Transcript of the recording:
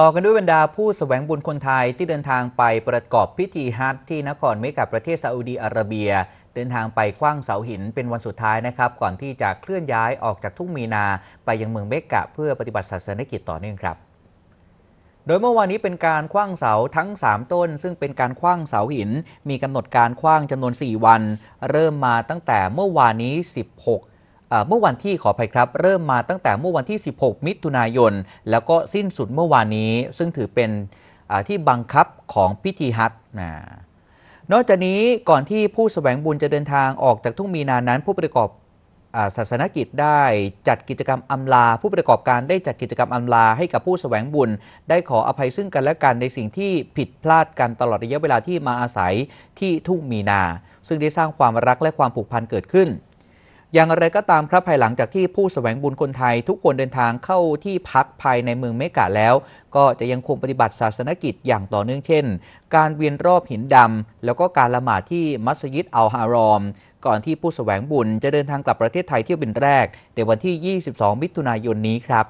ต่อกันด้วยบรรดาผู้สแสวงบุญคนไทยที่เดินทางไปประกอบพิธีฮัทที่นครเมกาประเทศซาอุดีอาระเบีย เดินทางไปคว้างเสาหินเป็นวันสุดท้ายนะครับก่อนที่จะเคลื่อนย้ายออกจากทุ่งมีนาไปยังเมืองเมกกะเพื่อปฏิบัติศาสนกิจต่อเนื่องครับ โดยเมื่อวานนี้เป็นการคว้างเสาทั้ง 3 ต้น ซึ่งเป็นการคว้างเสาหิน มีกำหนดการคว้างจำนวน 4 วัน เริ่มมาตั้งแต่เมื่อวานนี้ 16เมื่อวันที่ขออภัยครับเริ่มมาตั้งแต่เมื่อวันที่ 16 มิถุนายนแล้วก็สิ้นสุดเมื่อวานนี้ ซึ่งถือเป็นที่บังคับของพิธีฮัตนะนอกจากนี้ก่อนที่ผู้สแสวงบุญจะเดินทางออกจากทุ่งมีนานั้น ผู้ประกอบศาสนกิจได้จัดกิจกรรมอำลา ผู้ประกอบการได้จัดกิจกรรมอำลาให้กับผู้สแสวงบุญ ได้ขออภัยซึ่งกันและกันในสิ่งที่ผิดพลาดกันตลอดระยะเวลาที่มาอาศัยที่ทุ่งมีนา ซึ่งได้สร้างความรักและความผูกพันเกิดขึ้นอย่างไรก็ตามครับภายหลังจากที่ผู้สแสวงบุญคนไทยทุกคนเดินทางเข้าที่พักภายในเมืองเมกาแล้ว ก็จะยังคงปฏิบัติศาสนกิจอย่างต่อเนื่องเช่น การเวียนรอบหินดำ แล้วก็การละหมาดที่มัสยิดอัลฮารอม ก่อนที่ผู้สแสวงบุญจะเดินทางกลับประเทศไทยเที่ยวบินแรกในวันที่ 22 มิถุนายนนี้ครับ